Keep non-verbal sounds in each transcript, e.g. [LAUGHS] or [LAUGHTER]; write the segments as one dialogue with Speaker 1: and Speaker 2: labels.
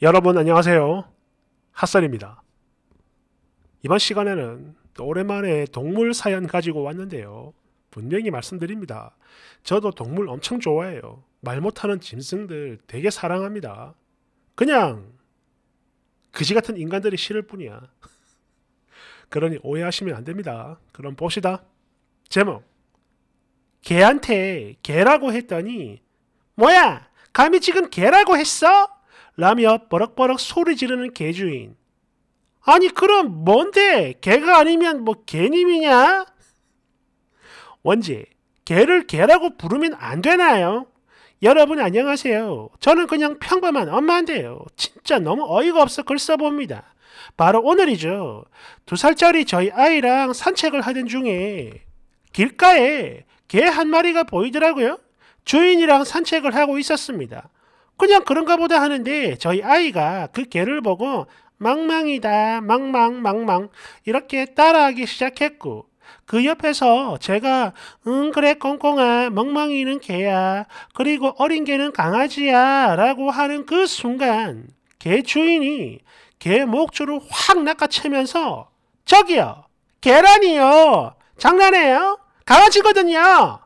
Speaker 1: 여러분 안녕하세요. 핫설입니다. 이번 시간에는 오랜만에 동물 사연 가지고 왔는데요. 분명히 말씀드립니다. 저도 동물 엄청 좋아해요. 말 못하는 짐승들 되게 사랑합니다. 그냥 그지 같은 인간들이 싫을 뿐이야. [LAUGHS] 그러니 오해하시면 안 됩니다. 그럼 봅시다. 제목 개한테 개라고 했더니 뭐야 감히 지금 개라고 했어? 라며 버럭버럭 소리 지르는 개주인. 아니 그럼 뭔데? 개가 아니면 뭐 개님이냐? 원지, 개를 개라고 부르면 안 되나요? 여러분 안녕하세요. 저는 그냥 평범한 엄마인데요. 진짜 너무 어이가 없어 글 써봅니다. 바로 오늘이죠. 두 살짜리 저희 아이랑 산책을 하던 중에 길가에 개 한 마리가 보이더라고요. 주인이랑 산책을 하고 있었습니다. 그냥 그런가 보다 하는데 저희 아이가 그 개를 보고 망망이다, 망망, 망망 이렇게 따라하기 시작했고 그 옆에서 제가 응 그래 꽁꽁아 멍멍이는 개야 그리고 어린 개는 강아지야 라고 하는 그 순간 개 주인이 개 목줄을 확 낚아채면서 저기요 계란이요 장난해요 강아지거든요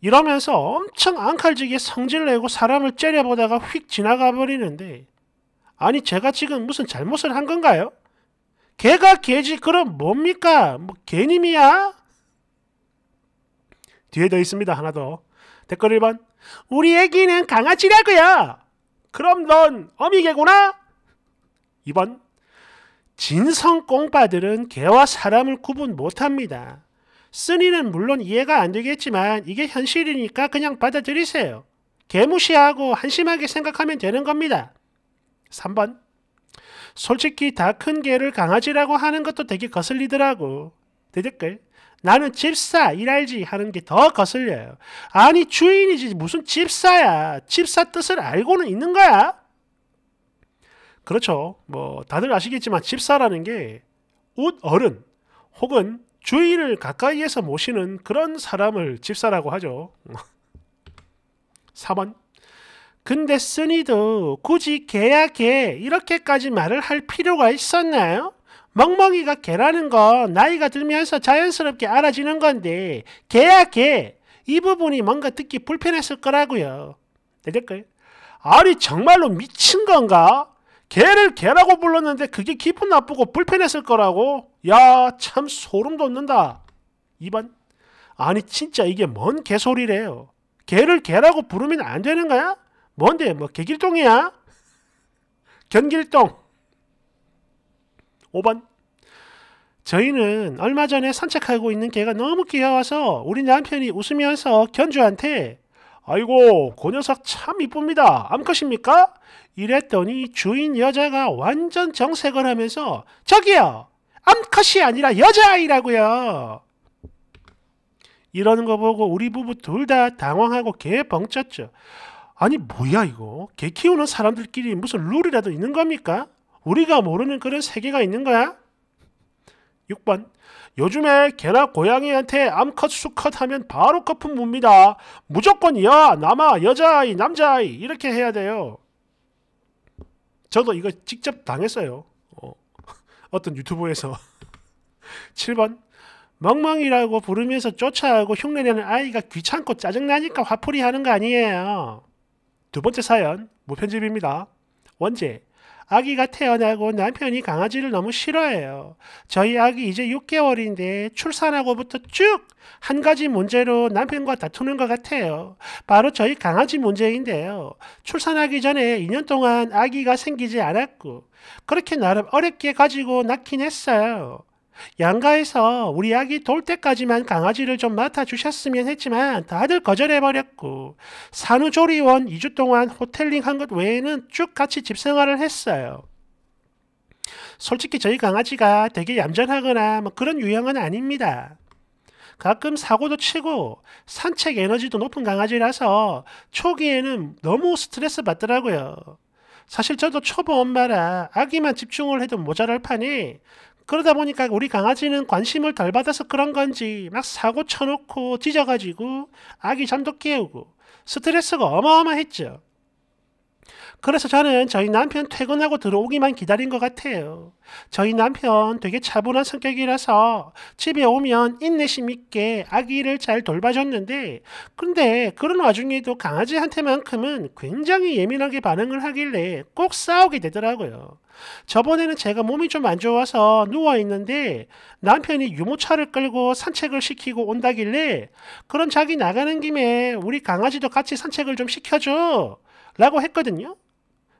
Speaker 1: 이러면서 엄청 앙칼지게 성질내고 사람을 째려보다가 휙 지나가 버리는데 아니 제가 지금 무슨 잘못을 한 건가요? 개가 개지 그럼 뭡니까? 뭐 개님이야? 뒤에 더 있습니다 하나 더 댓글 1번 우리 애기는 강아지라고요 그럼 넌 어미개구나? 2번 진성 꽁빠들은 개와 사람을 구분 못합니다 쓰니는 물론 이해가 안 되겠지만 이게 현실이니까 그냥 받아들이세요. 개무시하고 한심하게 생각하면 되는 겁니다. 3번 솔직히 다 큰 개를 강아지라고 하는 것도 되게 거슬리더라고. 대댓글 나는 집사 일할지 하는 게 더 거슬려요. 아니 주인이지 무슨 집사야. 집사 뜻을 알고는 있는 거야. 그렇죠. 뭐 다들 아시겠지만 집사라는 게옷 어른 혹은 주위를 가까이에서 모시는 그런 사람을 집사라고 하죠. 4번 [LAUGHS] 근데 쓰니도 굳이 계약개 이렇게까지 말을 할 필요가 있었나요? 멍멍이가 개라는 건 나이가 들면서 자연스럽게 알아지는 건데 계약개이 부분이 뭔가 듣기 불편했을 거라고요. 될요 네, 아니 정말로 미친 건가? 개를 개라고 불렀는데 그게 기분 나쁘고 불편했을 거라고? 야, 참 소름 돋는다. 2번. 아니, 진짜 이게 뭔 개소리래요. 개를 개라고 부르면 안 되는 거야? 뭔데, 뭐, 개길동이야? 견길동. 5번. 저희는 얼마 전에 산책하고 있는 개가 너무 귀여워서 우리 남편이 웃으면서 견주한테 아이고, 그 녀석 참 이쁩니다. 암컷입니까? 이랬더니 주인 여자가 완전 정색을 하면서 저기요! 암컷이 아니라 여자아이라고요! 이러는 거 보고 우리 부부 둘 다 당황하고 개 벙쪘죠. 아니 뭐야 이거? 개 키우는 사람들끼리 무슨 룰이라도 있는 겁니까? 우리가 모르는 그런 세계가 있는 거야? 6번 요즘에 개나 고양이한테 암컷 수컷 하면 바로 거품 뭡니다. 무조건 여, 남아, 여자아이, 남자아이 이렇게 해야 돼요. 저도 이거 직접 당했어요. 어, [LAUGHS] 어떤 유튜브에서 7번 [LAUGHS] 멍멍이라고 부르면서 쫓아오고 흉내내는 아이가 귀찮고 짜증나니까 화풀이 하는 거 아니에요. 두 번째 사연 무편집입니다. 원제 아기가 태어나고 남편이 강아지를 너무 싫어해요. 저희 아기 이제 6개월인데 출산하고부터 쭉 한 가지 문제로 남편과 다투는 것 같아요. 바로 저희 강아지 문제인데요. 출산하기 전에 2년 동안 아기가 생기지 않았고 그렇게 나름 어렵게 가지고 낳긴 했어요. 양가에서 우리 아기 돌 때까지만 강아지를 좀 맡아주셨으면 했지만 다들 거절해버렸고 산후조리원 2주 동안 호텔링 한 것 외에는 쭉 같이 집생활을 했어요. 솔직히 저희 강아지가 되게 얌전하거나 뭐 그런 유형은 아닙니다. 가끔 사고도 치고 산책 에너지도 높은 강아지라서 초기에는 너무 스트레스 받더라고요. 사실 저도 초보 엄마라 아기만 집중을 해도 모자랄 판에 그러다 보니까 우리 강아지는 관심을 덜 받아서 그런 건지 막 사고 쳐놓고 찢어가지고 아기 잠도 깨우고 스트레스가 어마어마했죠. 그래서 저는 저희 남편 퇴근하고 들어오기만 기다린 것 같아요. 저희 남편 되게 차분한 성격이라서 집에 오면 인내심 있게 아기를 잘 돌봐줬는데 근데 그런 와중에도 강아지한테만큼은 굉장히 예민하게 반응을 하길래 꼭 싸우게 되더라고요. 저번에는 제가 몸이 좀 안 좋아서 누워있는데 남편이 유모차를 끌고 산책을 시키고 온다길래 그럼 자기 나가는 김에 우리 강아지도 같이 산책을 좀 시켜줘 라고 했거든요.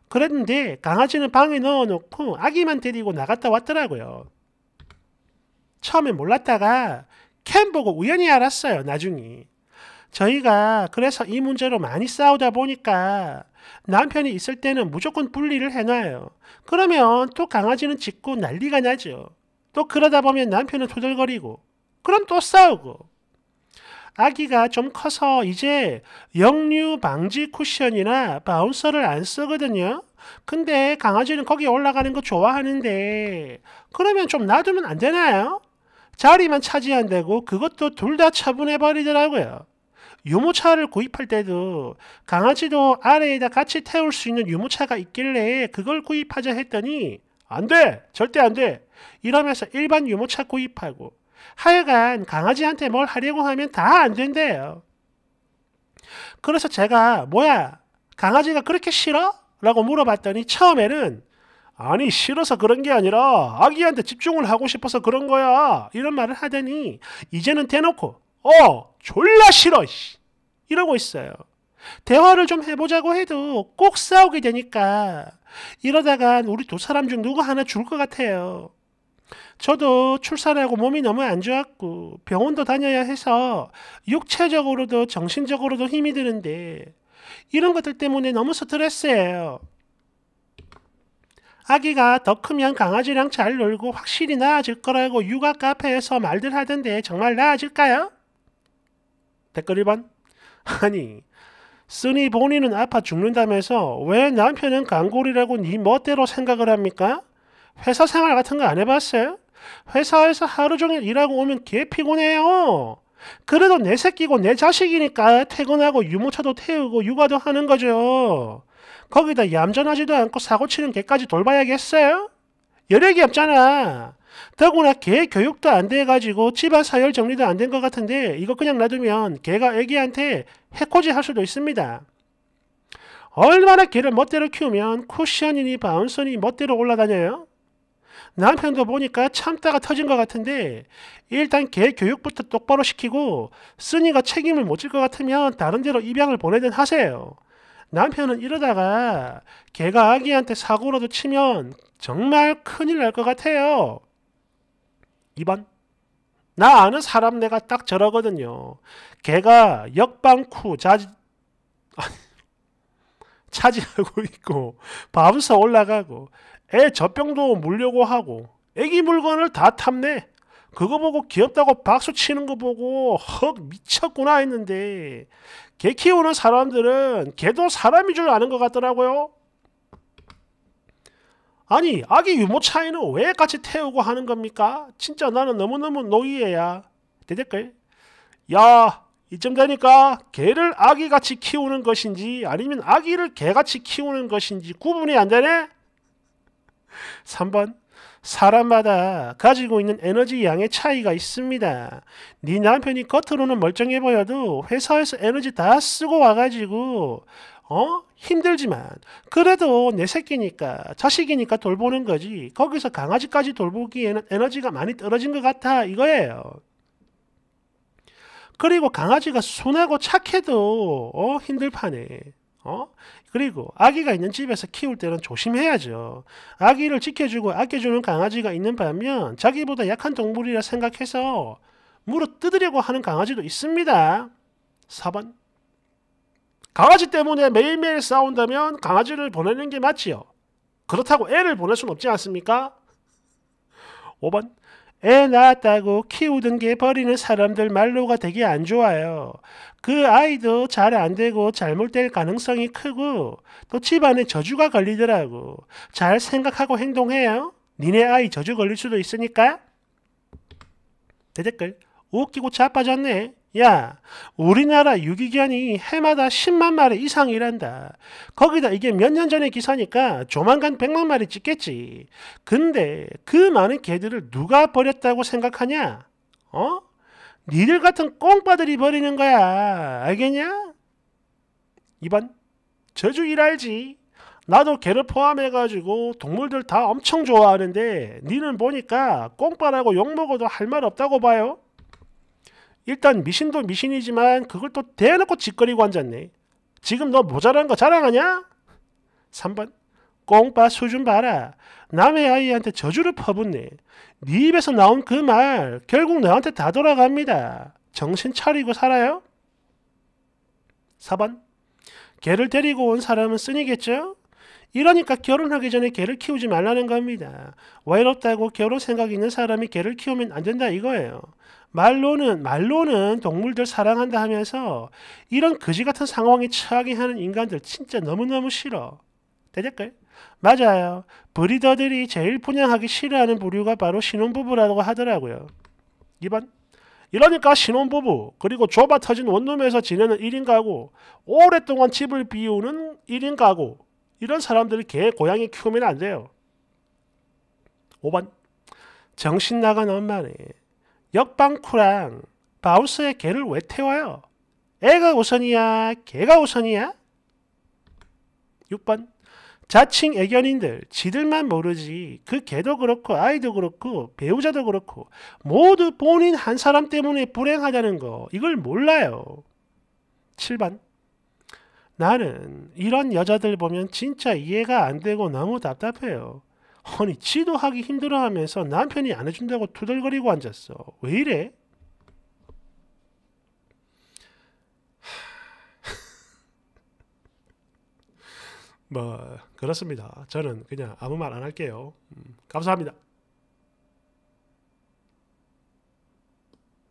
Speaker 1: 그랬는데 강아지는 방에 넣어놓고 아기만 데리고 나갔다 왔더라고요. 처음에 몰랐다가 캠 보고 우연히 알았어요. 나중에. 저희가 그래서 이 문제로 많이 싸우다 보니까 남편이 있을 때는 무조건 분리를 해놔요. 그러면 또 강아지는 짖고 난리가 나죠. 또 그러다 보면 남편은 투덜거리고 그럼 또 싸우고 아기가 좀 커서 이제 역류 방지 쿠션이나 바운서를 안 쓰거든요. 근데 강아지는 거기 올라가는 거 좋아하는데 그러면 좀 놔두면 안 되나요? 자리만 차지한다고 그것도 둘 다 차분해 버리더라고요. 유모차를 구입할 때도 강아지도 아래에다 같이 태울 수 있는 유모차가 있길래 그걸 구입하자 했더니 안 돼! 절대 안 돼! 이러면서 일반 유모차 구입하고 하여간 강아지한테 뭘 하려고 하면 다 안 된대요. 그래서 제가 뭐야 강아지가 그렇게 싫어? 라고 물어봤더니 처음에는 아니 싫어서 그런 게 아니라 아기한테 집중을 하고 싶어서 그런 거야 이런 말을 하더니 이제는 대놓고 어 졸라 싫어 이러고 있어요. 대화를 좀 해보자고 해도 꼭 싸우게 되니까 이러다간 우리 두 사람 중 누구 하나 줄 것 같아요. 저도 출산하고 몸이 너무 안 좋았고 병원도 다녀야 해서 육체적으로도 정신적으로도 힘이 드는데 이런 것들 때문에 너무 스트레스예요. 아기가 더 크면 강아지랑 잘 놀고 확실히 나아질 거라고 육아 카페에서 말들 하던데 정말 나아질까요? 댓글 1번 [LAUGHS] 아니 쓰니 본인은 아파 죽는다면서 왜 남편은 강골이라고 네 멋대로 생각을 합니까? 회사 생활 같은 거 안 해봤어요? 회사에서 하루 종일 일하고 오면 개 피곤해요. 그래도 내 새끼고 내 자식이니까 퇴근하고 유모차도 태우고 육아도 하는 거죠. 거기다 얌전하지도 않고 사고치는 개까지 돌봐야겠어요? 여력이 없잖아. 더구나 개 교육도 안 돼가지고 집안 사열 정리도 안 된 것 같은데 이거 그냥 놔두면 개가 애기한테 해코지 할 수도 있습니다. 얼마나 개를 멋대로 키우면 쿠션이니 바운서니 멋대로 올라다녀요? 남편도 보니까 참다가 터진 것 같은데 일단 개 교육부터 똑바로 시키고 쓰니가 책임을 못 질 것 같으면 다른 데로 입양을 보내든 하세요. 남편은 이러다가 개가 아기한테 사고라도 치면 정말 큰일 날 것 같아요. 2번 나 아는 사람 내가 딱 저러거든요. 개가 역방쿠 자지 차지하고 있고 밤서 올라가고 애 젖병도 물려고 하고 애기 물건을 다 탐내. 그거 보고 귀엽다고 박수 치는 거 보고 헉 미쳤구나 했는데 개 키우는 사람들은 개도 사람인 줄 아는 것 같더라고요. 아니 아기 유모 차에는왜 같이 태우고 하는 겁니까? 진짜 나는 너무너무 노이해야. 대댓글 야 이쯤 되니까 개를 아기같이 키우는 것인지 아니면 아기를 개같이 키우는 것인지 구분이 안 되네? 3번 사람마다 가지고 있는 에너지 양의 차이가 있습니다. 네 남편이 겉으로는 멀쩡해 보여도 회사에서 에너지 다 쓰고 와가지고 어? 힘들지만 그래도 내 새끼니까 자식이니까 돌보는 거지 거기서 강아지까지 돌보기에는 에너지가 많이 떨어진 것 같아 이거예요. 그리고 강아지가 순하고 착해도 어? 힘들 판에 어? 그리고 아기가 있는 집에서 키울 때는 조심해야죠. 아기를 지켜주고 아껴주는 강아지가 있는 반면 자기보다 약한 동물이라 생각해서 물어 뜯으려고 하는 강아지도 있습니다. 4번 강아지 때문에 매일매일 싸운다면 강아지를 보내는 게 맞지요. 그렇다고 애를 보낼 순 없지 않습니까? 5번 애 낳았다고 키우던 게 버리는 사람들 말로가 되게 안 좋아요. 그 아이도 잘 안 되고 잘못될 가능성이 크고 또 집안에 저주가 걸리더라고. 잘 생각하고 행동해요. 니네 아이 저주 걸릴 수도 있으니까. 대댓글 웃기고 자빠졌네. 야, 우리나라 유기견이 해마다 10만 마리 이상일한다 거기다 이게 몇 년 전의 기사니까 조만간 100만 마리 찍겠지. 근데 그 많은 개들을 누가 버렸다고 생각하냐? 어? 니들 같은 꽁빠들이 버리는 거야. 알겠냐? 2번. 저주 일할지 나도 개를 포함해가지고 동물들 다 엄청 좋아하는데 니는 보니까 꽁빠라고 욕먹어도 할 말 없다고 봐요. 일단 미신도 미신이지만 그걸 또 대놓고 짓거리고 앉았네. 지금 너 모자란 거 자랑하냐? 3번 꽁빠 수준 봐라. 남의 아이한테 저주를 퍼붓네. 네 입에서 나온 그 말 결국 너한테 다 돌아갑니다. 정신 차리고 살아요? 4번 개를 데리고 온 사람은 쓰니겠죠? 이러니까 결혼하기 전에 개를 키우지 말라는 겁니다. 외롭다고 결혼 생각 있는 사람이 개를 키우면 안 된다 이거예요. 말로는 말로는 동물들 사랑한다 하면서 이런 거지 같은 상황에 처하게 하는 인간들 진짜 너무너무 싫어. 되댓글? 맞아요. 브리더들이 제일 분양하기 싫어하는 부류가 바로 신혼부부라고 하더라고요. 2번. 이러니까 신혼부부 그리고 좁아 터진 원룸에서 지내는 1인 가구 오랫동안 집을 비우는 1인 가구 이런 사람들이 개 고양이 키우면 안 돼요. 5번 정신 나간 엄마네 역방쿠랑 바우스의 개를 왜 태워요? 애가 우선이야? 개가 우선이야? 6번 자칭 애견인들 지들만 모르지 그 개도 그렇고 아이도 그렇고 배우자도 그렇고 모두 본인 한 사람 때문에 불행하다는 거 이걸 몰라요. 7번 나는 이런 여자들 보면 진짜 이해가 안 되고 너무 답답해요. 허니 지도 하기 힘들어하면서 남편이 안 해준다고 투덜거리고 앉았어. 왜 이래? [LAUGHS] 뭐 그렇습니다. 저는 그냥 아무 말 안 할게요. 음, 감사합니다.